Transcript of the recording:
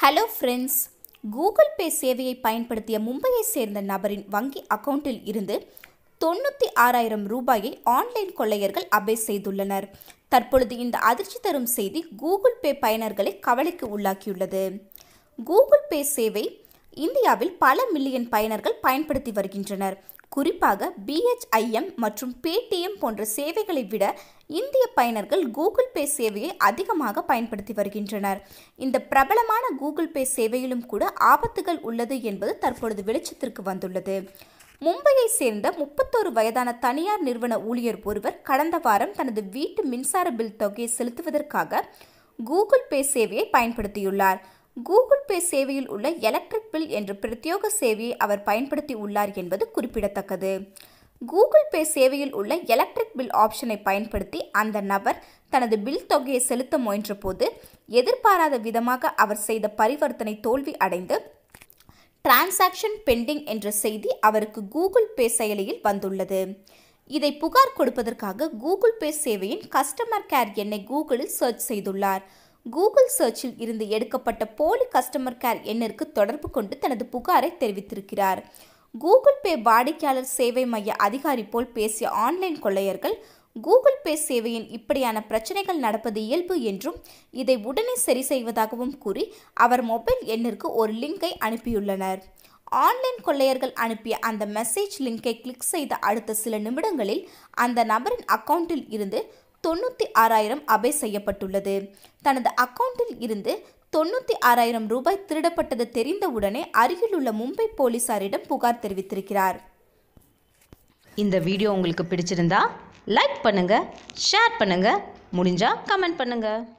hello friends Google Pay சேவையை பயன்படுத்திய மும்பையை சேர்ந்த நபரின் வங்கி அக்கவுண்டில் இருந்து தொண்ணூற்றி ஆறாயிரம் ரூபாயை ஆன்லைன் கொள்ளையர்கள் அபே செய்துள்ளனர் தற்பொழுது இந்த அதிர்ச்சி தரும் செய்தி கூகுள் பே பயனர்களை கவலைக்கு உள்ளாக்கியுள்ளது கூகுள் பே சேவை இந்தியாவில் பல மில்லியன் பயனர்கள் பயன்படுத்தி வருகின்றனர் குறிப்பாக பிஹெச்ஐஎம் மற்றும் பேடிஎம் போன்ற சேவைகளை விட இந்திய பயனர்கள் கூகுள் பே சேவையை அதிகமாக பயன்படுத்தி வருகின்றனர் இந்த பிரபலமான கூகுள் பே சேவையிலும் கூட ஆபத்துகள் உள்ளது என்பது தற்பொழுது வெளிச்சத்திற்கு வந்துள்ளது மும்பையை சேர்ந்த முப்பத்தோரு வயதான தனியார் நிறுவன ஊழியர் ஒருவர் கடந்த வாரம் தனது வீட்டு மின்சார பில் தொகையை செலுத்துவதற்காக கூகுள் பே சேவையை பயன்படுத்தியுள்ளார் கூகுள் பே சேவையில் உள்ள எலக்ட்ரிக் பில் என்ற பிரத்யேக சேவையை அவர் பயன்படுத்தி உள்ளார் என்பது குறிப்பிடத்தக்கது கூகுள் பே சேவையில் உள்ள எலக்ட்ரிக் பில் ஆப்ஷனை பயன்படுத்தி அந்த நபர் தனது பில் தொகையை செலுத்த முயன்றபோது எதிர்பாராத விதமாக அவர் செய்த பரிவர்த்தனை தோல்வி அடைந்து டிரான்சாக்ஷன் பெண்டிங் என்ற செய்தி அவருக்கு கூகுள் பே செயலியில் வந்துள்ளது இதை புகார் கொடுப்பதற்காக கூகுள் பே சேவையின் கஸ்டமர் கேர் எண்ணை கூகுளில் சர்ச் செய்துள்ளார் கூகுள் சர்ச்சில் இருந்து எடுக்கப்பட்ட போலி கஸ்டமர் கேர் எண்ணிற்கு தொடர்பு கொண்டு தனது புகாரை தெரிவித்திருக்கிறார் கூகுள் பே வாடிக்கையாளர் சேவை மைய அதிகாரி போல் பேசிய ஆன்லைன் கொள்ளையர்கள் கூகுள் பே சேவையின் இப்படியான பிரச்சனைகள் நடப்பது இயல்பு என்றும் இதை உடனே சரி செய்வதாகவும் கூறி அவர் மொபைல் எண்ணிற்கு ஒரு லிங்கை அனுப்பியுள்ளனர் ஆன்லைன் கொள்ளையர்கள் அனுப்பிய அந்த மெசேஜ் லிங்கை கிளிக் செய்த அடுத்த சில நிமிடங்களில் அந்த நபரின் அக்கவுண்டில் இருந்து தொண்ணூற்றி ஆறாயிரம் அபே செய்யப்பட்டுள்ளது தனது அக்கவுண்டில் இருந்து தொண்ணூற்றி ஆறாயிரம் ரூபாய் திருடப்பட்டது தெரிந்தவுடனே அருகிலுள்ள மும்பை போலீசாரிடம் புகார் தெரிவித்திருக்கிறார் இந்த வீடியோ உங்களுக்கு பிடிச்சிருந்தா லைக் பண்ணுங்கள் ஷேர் பண்ணுங்கள் முடிஞ்சால் கமெண்ட் பண்ணுங்கள்